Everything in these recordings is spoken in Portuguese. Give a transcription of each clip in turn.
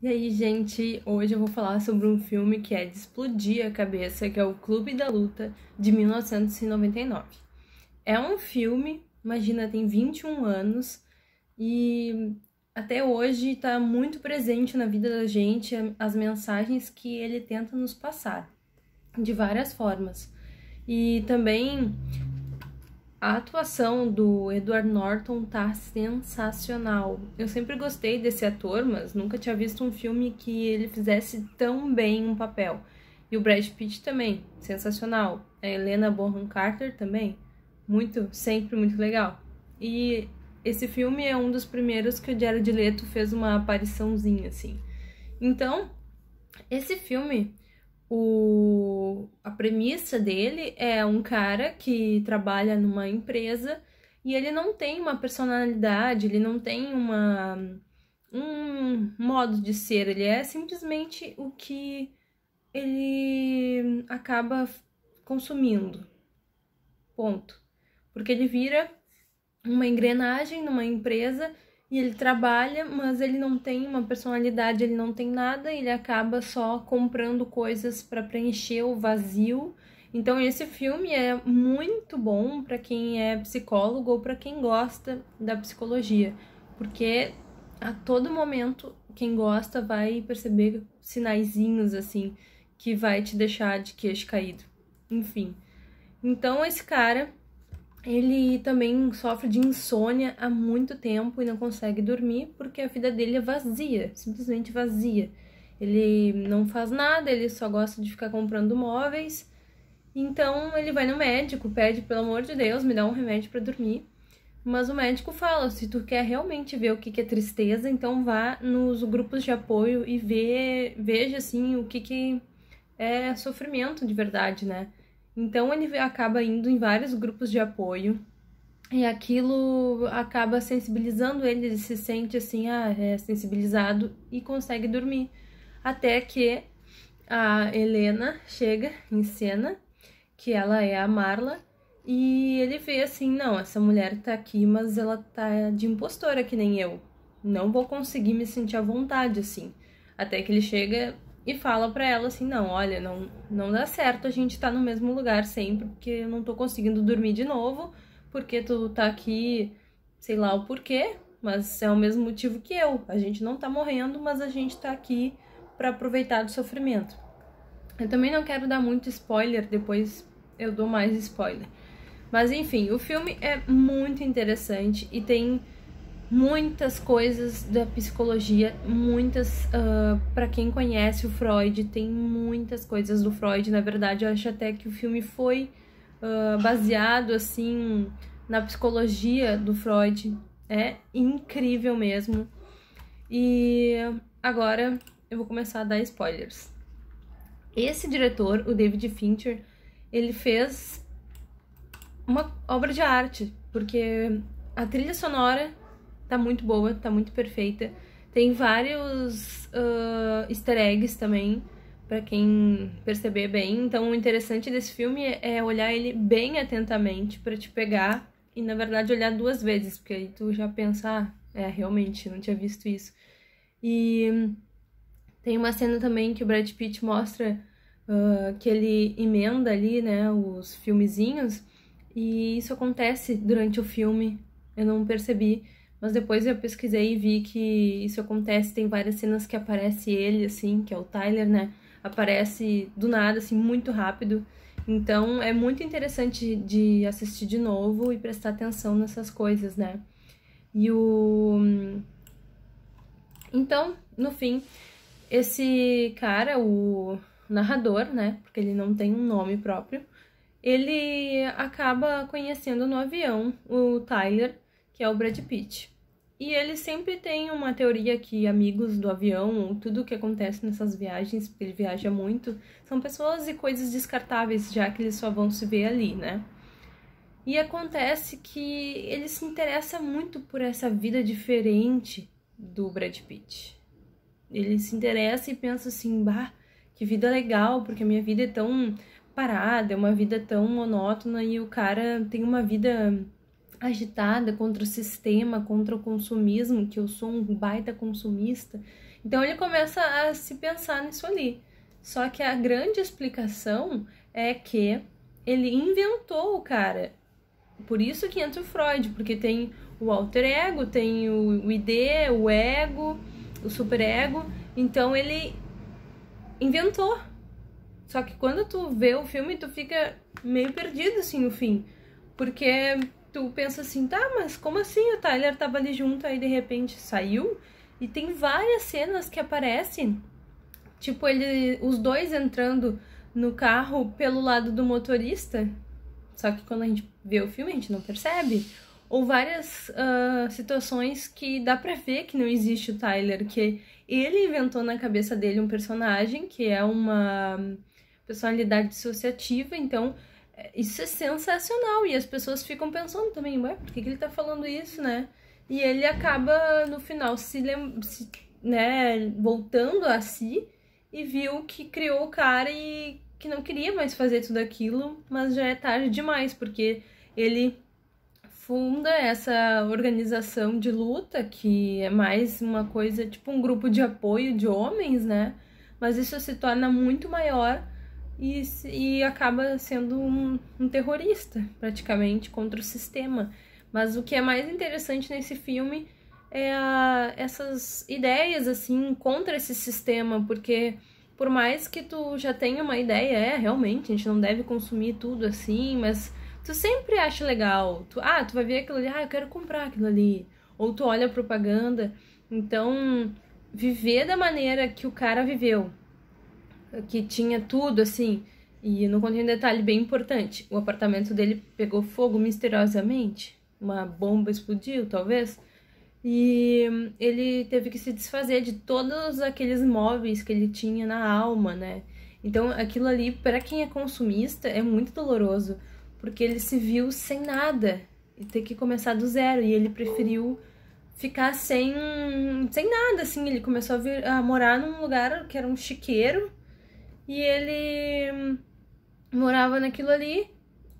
E aí, gente, hoje eu vou falar sobre um filme que é de explodir a cabeça, que é o Clube da Luta, de 1999. É um filme, imagina, tem 21 anos e até hoje está muito presente na vida da gente as mensagens que ele tenta nos passar, de várias formas. E também a atuação do Edward Norton tá sensacional. Eu sempre gostei desse ator, mas nunca tinha visto um filme que ele fizesse tão bem um papel. E o Brad Pitt também, sensacional. A Helena Bonham Carter também, muito, sempre muito legal. E esse filme é um dos primeiros que o Jared Leto fez uma apariçãozinha assim. Então, esse filme o, a premissa dele é um cara que trabalha numa empresa e ele não tem uma personalidade, ele não tem uma, um modo de ser, ele é simplesmente o que ele acaba consumindo. Ponto. Porque ele vira uma engrenagem numa empresa e ele trabalha, mas ele não tem uma personalidade, ele não tem nada, ele acaba só comprando coisas para preencher o vazio. Então esse filme é muito bom para quem é psicólogo ou para quem gosta da psicologia, porque a todo momento quem gosta vai perceber sinaizinhos assim que vai te deixar de queixo caído. Enfim. Então esse cara ele também sofre de insônia há muito tempo e não consegue dormir porque a vida dele é vazia, simplesmente vazia. Ele não faz nada, ele só gosta de ficar comprando móveis. Então ele vai no médico, pede pelo amor de Deus, me dá um remédio para dormir. Mas o médico fala: se tu quer realmente ver o que é tristeza, então vá nos grupos de apoio e vê, veja assim o que, que é sofrimento de verdade, né? Então ele acaba indo em vários grupos de apoio e aquilo acaba sensibilizando ele, ele se sente assim, ah, é sensibilizado e consegue dormir. Até que a Helena chega em cena, que ela é a Marla, e ele vê assim, não, essa mulher tá aqui, mas ela tá de impostora que nem eu. Não vou conseguir me sentir à vontade assim. Até que ele chega e fala para ela assim: "Não, olha, não não dá certo a gente tá no mesmo lugar sempre, porque eu não tô conseguindo dormir de novo, porque tu tá aqui, sei lá o porquê, mas é o mesmo motivo que eu. A gente não tá morrendo, mas a gente tá aqui para aproveitar do sofrimento." Eu também não quero dar muito spoiler, depois eu dou mais spoiler. Mas enfim, o filme é muito interessante e tem muitas coisas da psicologia, muitas. Uh, ah, para quem conhece o Freud, tem muitas coisas do Freud. Na verdade, eu acho até que o filme foi uh, baseado assim na psicologia do Freud. É incrível mesmo. E agora eu vou começar a dar spoilers. Esse diretor, o David Fincher, ele fez uma obra de arte, porque a trilha sonora Tá muito boa, tá muito perfeita. Tem vários uh, easter eggs também, para quem perceber bem. Então, o interessante desse filme é olhar ele bem atentamente para te pegar e, na verdade, olhar duas vezes, porque aí tu já pensar, ah, é, realmente, não tinha visto isso. E tem uma cena também que o Brad Pitt mostra uh, que ele emenda ali, né, os filmezinhos, e isso acontece durante o filme, eu não percebi. Mas depois eu pesquisei e vi que isso acontece, tem várias cenas que aparece ele, assim, que é o Tyler, né? Aparece do nada, assim, muito rápido. Então é muito interessante de assistir de novo e prestar atenção nessas coisas, né? E o. Então, no fim, esse cara, o narrador, né? Porque ele não tem um nome próprio, ele acaba conhecendo no avião o Tyler que é o Brad Pitt. E ele sempre tem uma teoria que amigos do avião, ou tudo que acontece nessas viagens, porque ele viaja muito, são pessoas e coisas descartáveis, já que eles só vão se ver ali, né? E acontece que ele se interessa muito por essa vida diferente do Brad Pitt. Ele se interessa e pensa assim, bah, que vida legal, porque a minha vida é tão parada, é uma vida tão monótona e o cara tem uma vida agitada contra o sistema, contra o consumismo, que eu sou um baita consumista. Então ele começa a se pensar nisso ali. Só que a grande explicação é que ele inventou o cara. Por isso que entra o Freud, porque tem o alter ego, tem o ID, o ego, o superego. Então ele inventou. Só que quando tu vê o filme, tu fica meio perdido assim no fim, porque tu pensa assim, tá, mas como assim o Tyler tava ali junto, aí de repente saiu? E tem várias cenas que aparecem, tipo ele, os dois entrando no carro pelo lado do motorista, só que quando a gente vê o filme a gente não percebe, ou várias uh, situações que dá pra ver que não existe o Tyler, que ele inventou na cabeça dele um personagem que é uma hum, personalidade dissociativa, então é, isso é sensacional. E as pessoas ficam pensando também, ué, por que, que ele tá falando isso, né? E ele acaba, no final, se, se né, voltando a si e viu que criou o cara e que não queria mais fazer tudo aquilo, mas já é tarde demais, porque ele funda essa organização de luta, que é mais uma coisa, tipo um grupo de apoio de homens, né? Mas isso se torna muito maior e, e acaba sendo um, um terrorista, praticamente, contra o sistema. Mas o que é mais interessante nesse filme é a, essas ideias, assim, contra esse sistema, porque por mais que tu já tenha uma ideia, é, realmente, a gente não deve consumir tudo assim, mas tu sempre acha legal. Tu, ah, tu vai ver aquilo ali, ah, eu quero comprar aquilo ali. Ou tu olha a propaganda. Então, viver da maneira que o cara viveu, que tinha tudo assim. E não contei um detalhe bem importante: o apartamento dele pegou fogo misteriosamente, uma bomba explodiu, talvez. E ele teve que se desfazer de todos aqueles móveis que ele tinha na alma, né? Então aquilo ali, para quem é consumista, é muito doloroso, porque ele se viu sem nada e ter que começar do zero. E ele preferiu ficar sem, sem nada, assim. Ele começou a, vir, a morar num lugar que era um chiqueiro e ele hum, morava naquilo ali,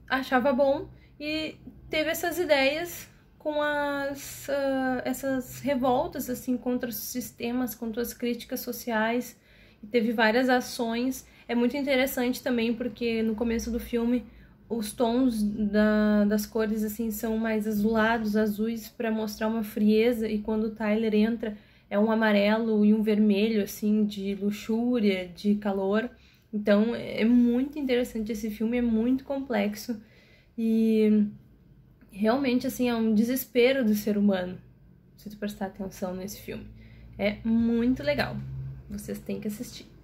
achava bom e teve essas ideias com as, uh, essas revoltas assim contra os sistemas, contra as críticas sociais, e teve várias ações. É muito interessante também porque no começo do filme os tons da, das cores assim são mais azulados, azuis para mostrar uma frieza e quando o Tyler entra é um amarelo e um vermelho, assim, de luxúria, de calor. Então é muito interessante esse filme, é muito complexo e realmente, assim, é um desespero do ser humano, se tu prestar atenção nesse filme. É muito legal, vocês têm que assistir.